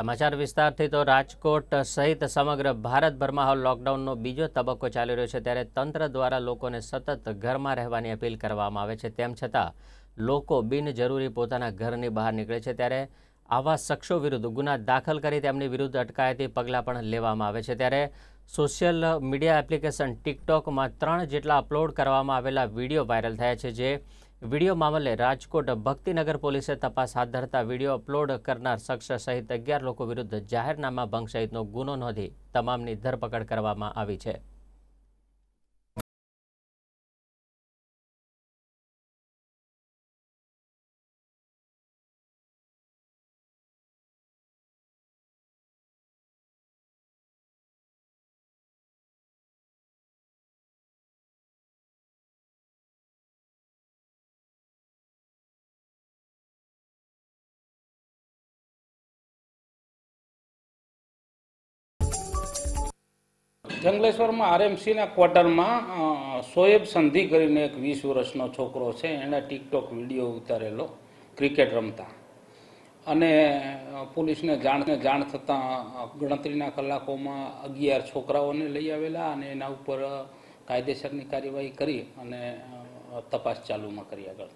સમાચાર વિસ્તારથી તો રાજકોટ સહિત સમગ્ર ભારતભરમાં હાલ લોકડાઉનનો બીજો તબક્કો ચાલી રહ્યો છે ત્યારે તંત્ર દ્વારા લોકોને સતત ઘરમાં રહેવાની અપીલ કરવામાં આવે છે તેમ છતાં લોકો બિનજરૂરી પોતાના ઘરની બહાર નીકળે છે ત્યારે આવા શખ્સો વિરુદ્ધ ગુના દાખલ કરી તેમની વિરુદ્ધ અટકાયતી પગલાં પણ લેવામાં આવે છે ત્યારે સોશિયલ મીડિયા એપ્લિકેશન ટિકટોકમાં ત્રણ જેટલા અપલોડ કરવામાં આવેલા વિડીયો વાયરલ થયા છે જે વિડીયો મામલે રાજકોટ ભક્તિનગર પોલીસે તપાસ હાથ ધરતા વિડીયો અપલોડ કરનાર શખ્સ સહિત અગિયાર લોકો વિરુદ્ધ જાહેરનામા ભંગ સહિતનો ગુનો નોંધી તમામની ધરપકડ કરવામાં આવી છે જંગલેશ્વરમાં આરએમસીના ક્વાર્ટરમાં શોએબ સંધિ કરીને એક વીસ વર્ષનો છોકરો છે એણે ટિકટોક વિડીયો ઉતારેલો ક્રિકેટ રમતા અને પોલીસને જાણને જાણ થતાં ગણતરીના કલાકોમાં અગિયાર છોકરાઓને લઈ આવેલા અને એના ઉપર કાયદેસરની કાર્યવાહી કરી અને તપાસ ચાલુમાં કરી આગળ